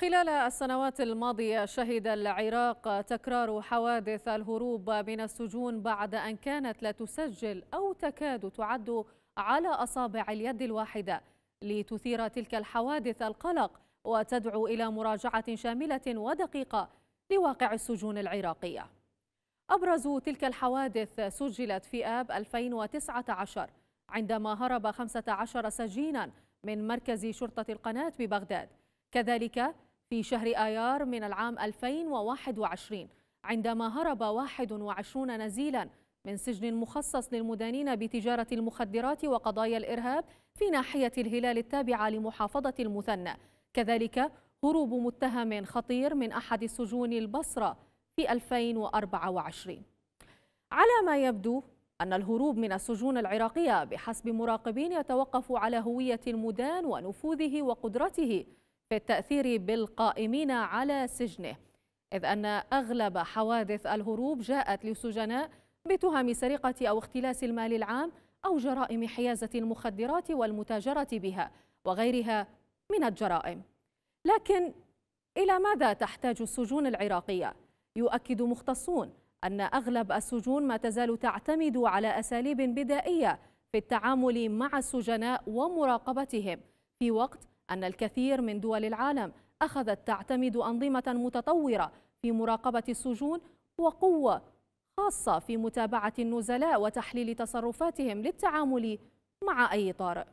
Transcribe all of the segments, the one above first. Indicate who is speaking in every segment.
Speaker 1: خلال السنوات الماضية شهد العراق تكرار حوادث الهروب من السجون بعد أن كانت لا تسجل أو تكاد تعد على أصابع اليد الواحدة لتثير تلك الحوادث القلق وتدعو إلى مراجعة شاملة ودقيقة لواقع السجون العراقية أبرز تلك الحوادث سجلت في آب 2019 عندما هرب 15 سجينا من مركز شرطة القناة ببغداد كذلك في شهر آيار من العام 2021 عندما هرب 21 نزيلا من سجن مخصص للمدانين بتجارة المخدرات وقضايا الإرهاب في ناحية الهلال التابعة لمحافظة المثنى كذلك هروب متهم خطير من أحد سجون البصرة في 2024 على ما يبدو أن الهروب من السجون العراقية بحسب مراقبين يتوقف على هوية المدان ونفوذه وقدرته في التأثير بالقائمين على سجنه إذ أن أغلب حوادث الهروب جاءت لسجناء بتهم سرقة أو اختلاس المال العام أو جرائم حيازة المخدرات والمتاجرة بها وغيرها من الجرائم لكن إلى ماذا تحتاج السجون العراقية؟ يؤكد مختصون أن أغلب السجون ما تزال تعتمد على أساليب بدائية في التعامل مع السجناء ومراقبتهم في وقت أن الكثير من دول العالم أخذت تعتمد أنظمة متطورة في مراقبة السجون وقوة خاصة في متابعة النزلاء وتحليل تصرفاتهم للتعامل مع أي طارئ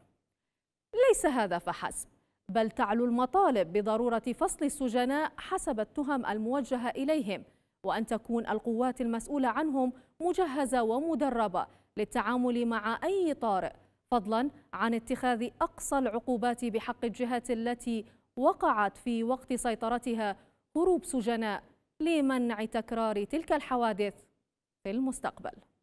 Speaker 1: ليس هذا فحسب بل تعلو المطالب بضرورة فصل السجناء حسب التهم الموجهة إليهم وأن تكون القوات المسؤولة عنهم مجهزة ومدربة للتعامل مع أي طارئ فضلا عن اتخاذ أقصى العقوبات بحق الجهات التي وقعت في وقت سيطرتها هروب سجناء لمنع تكرار تلك الحوادث في المستقبل